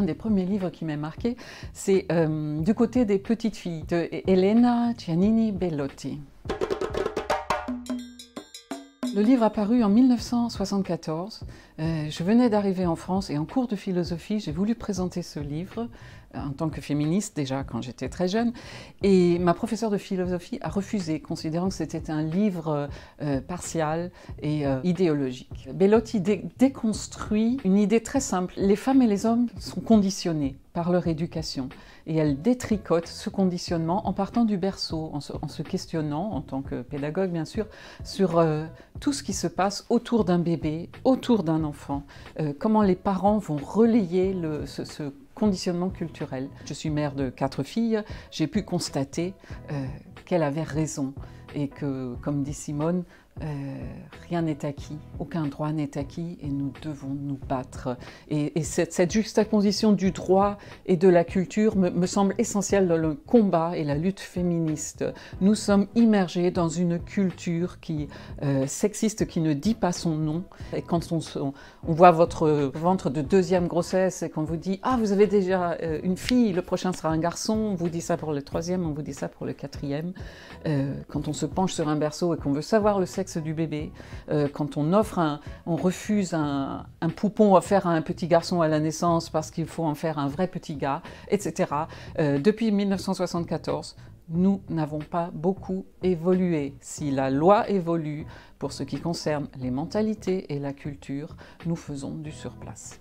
un des premiers livres qui m'a marqué, c'est euh, Du côté des petites filles de e-, Elena Giannini Bellotti. Le livre a paru en 1974. Euh, je venais d'arriver en France et en cours de philosophie, j'ai voulu présenter ce livre en tant que féministe déjà quand j'étais très jeune. Et ma professeure de philosophie a refusé, considérant que c'était un livre euh, partial et euh, idéologique. Bellotti déconstruit une idée très simple. Les femmes et les hommes sont conditionnés par leur éducation. Et elle détricote ce conditionnement en partant du berceau, en se, questionnant, en tant que pédagogue bien sûr, sur euh, tout ce qui se passe autour d'un bébé, autour d'un enfant, comment les parents vont relayer le, ce, ce conditionnement culturel. Je suis mère de quatre filles, j'ai pu constater euh, qu'elle avait raison et que, comme dit Simone, euh, rien n'est acquis, aucun droit n'est acquis et nous devons nous battre. Et, cette, cette, juxtaposition du droit et de la culture me, semble essentielle dans le combat et la lutte féministe. Nous sommes immergés dans une culture qui euh, sexiste, qui ne dit pas son nom. Et quand on, voit votre ventre de deuxième grossesse et qu'on vous dit Ah, vous avez déjà euh, une fille, le prochain sera un garçon, on vous dit ça pour le troisième, on vous dit ça pour le quatrième. quand on se penche sur un berceau et qu'on veut savoir le sexe du bébé, euh, quand on offre on refuse un, un poupon offert à un petit garçon à la naissance parce qu'il faut en faire un vrai petit gars, etc. Euh, depuis 1974, nous n'avons pas beaucoup évolué. Si la loi évolue pour ce qui concerne les mentalités et la culture, nous faisons du surplace.